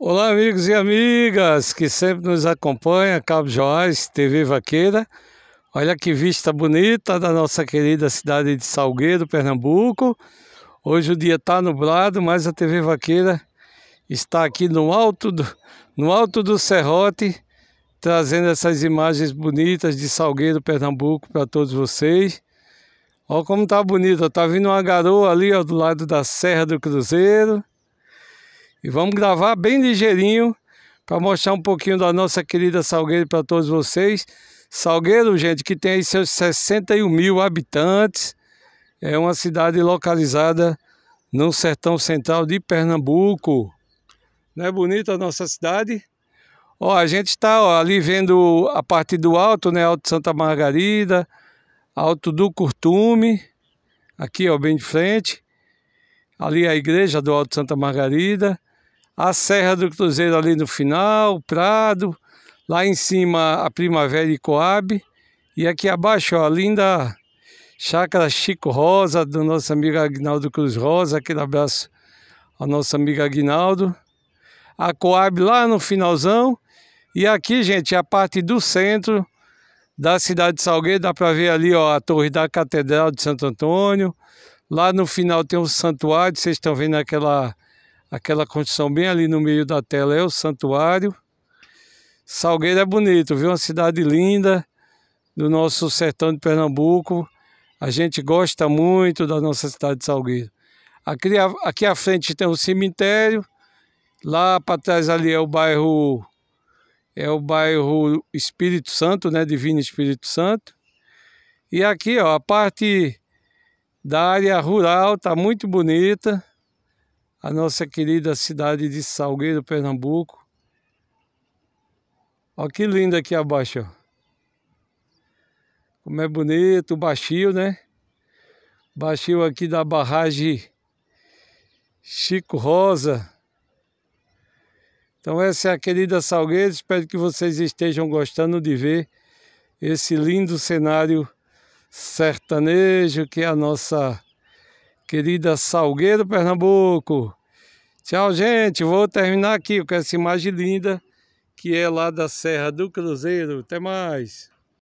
Olá, amigos e amigas que sempre nos acompanham, Cabo Joás, TV Vaqueira. Olha que vista bonita da nossa querida cidade de Salgueiro, Pernambuco. Hoje o dia está nublado, mas a TV Vaqueira está aqui no alto do, no alto do Serrote, trazendo essas imagens bonitas de Salgueiro, Pernambuco para todos vocês. Olha como está bonito, Está vindo uma garoa ali ó, do lado da Serra do Cruzeiro. E vamos gravar bem ligeirinho para mostrar um pouquinho da nossa querida Salgueiro para todos vocês. Salgueiro, gente, que tem aí seus 61 mil habitantes, é uma cidade localizada no sertão central de Pernambuco. Não é bonita a nossa cidade? Ó, a gente está ali vendo a parte do alto, né? Alto Santa Margarida, alto do Curtume, aqui ó, bem de frente. Ali é a igreja do Alto Santa Margarida a Serra do Cruzeiro ali no final, Prado, lá em cima a Primavera e Coab, e aqui abaixo ó, a linda chácara Chico Rosa, do nosso amigo Agnaldo Cruz Rosa, aquele abraço ao nosso amigo Agnaldo. A Coab lá no finalzão, e aqui, gente, a parte do centro da cidade de Salgueiro, dá para ver ali ó, a torre da Catedral de Santo Antônio, lá no final tem um santuário, vocês estão vendo aquela Aquela construção bem ali no meio da tela é o santuário. Salgueiro é bonito, viu? Uma cidade linda do nosso sertão de Pernambuco. A gente gosta muito da nossa cidade de Salgueiro. Aqui, aqui à frente tem o um cemitério. Lá para trás ali é o bairro é o bairro Espírito Santo, né? Divino Espírito Santo. E aqui, ó, a parte da área rural tá muito bonita a nossa querida cidade de Salgueiro, Pernambuco. Olha que lindo aqui abaixo. Como é bonito, baixio, né? Baixio aqui da barragem Chico Rosa. Então essa é a querida Salgueiro, espero que vocês estejam gostando de ver esse lindo cenário sertanejo que é a nossa querida Salgueiro Pernambuco. Tchau, gente. Vou terminar aqui com essa imagem linda que é lá da Serra do Cruzeiro. Até mais.